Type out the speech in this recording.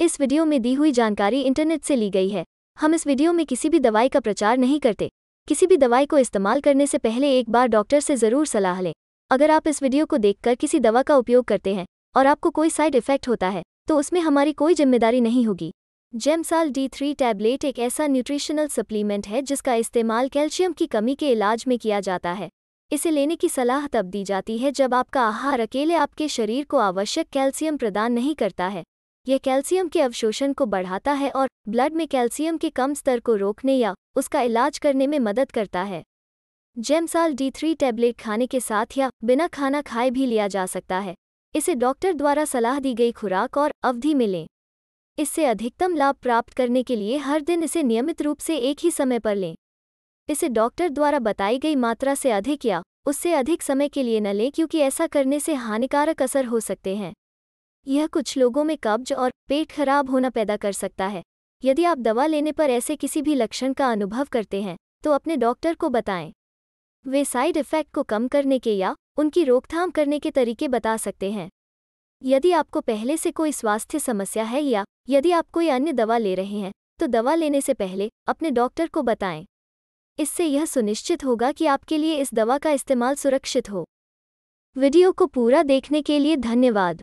इस वीडियो में दी हुई जानकारी इंटरनेट से ली गई है हम इस वीडियो में किसी भी दवाई का प्रचार नहीं करते किसी भी दवाई को इस्तेमाल करने से पहले एक बार डॉक्टर से ज़रूर सलाह लें अगर आप इस वीडियो को देखकर किसी दवा का उपयोग करते हैं और आपको कोई साइड इफेक्ट होता है तो उसमें हमारी कोई जिम्मेदारी नहीं होगी जेमसाल डी थ्री टैबलेट एक ऐसा न्यूट्रिशनल सप्लीमेंट है जिसका इस्तेमाल कैल्शियम की कमी के इलाज में किया जाता है इसे लेने की सलाह तब दी जाती है जब आपका आहार अकेले आपके शरीर को आवश्यक कैल्शियम प्रदान नहीं करता है यह कैल्शियम के अवशोषण को बढ़ाता है और ब्लड में कैल्शियम के कम स्तर को रोकने या उसका इलाज करने में मदद करता है जेमसाल डी थ्री टैबलेट खाने के साथ या बिना खाना खाए भी लिया जा सकता है इसे डॉक्टर द्वारा सलाह दी गई खुराक और अवधि में लें इससे अधिकतम लाभ प्राप्त करने के लिए हर दिन इसे नियमित रूप से एक ही समय पर लें इसे डॉक्टर द्वारा बताई गई मात्रा से अधिक या उससे अधिक समय के लिए न लें क्योंकि ऐसा करने से हानिकारक असर हो सकते हैं यह कुछ लोगों में कब्ज और पेट खराब होना पैदा कर सकता है यदि आप दवा लेने पर ऐसे किसी भी लक्षण का अनुभव करते हैं तो अपने डॉक्टर को बताएं वे साइड इफ़ेक्ट को कम करने के या उनकी रोकथाम करने के तरीके बता सकते हैं यदि आपको पहले से कोई स्वास्थ्य समस्या है या यदि आप कोई अन्य दवा ले रहे हैं तो दवा लेने से पहले अपने डॉक्टर को बताएं इससे यह सुनिश्चित होगा कि आपके लिए इस दवा का इस्तेमाल सुरक्षित हो वीडियो को पूरा देखने के लिए धन्यवाद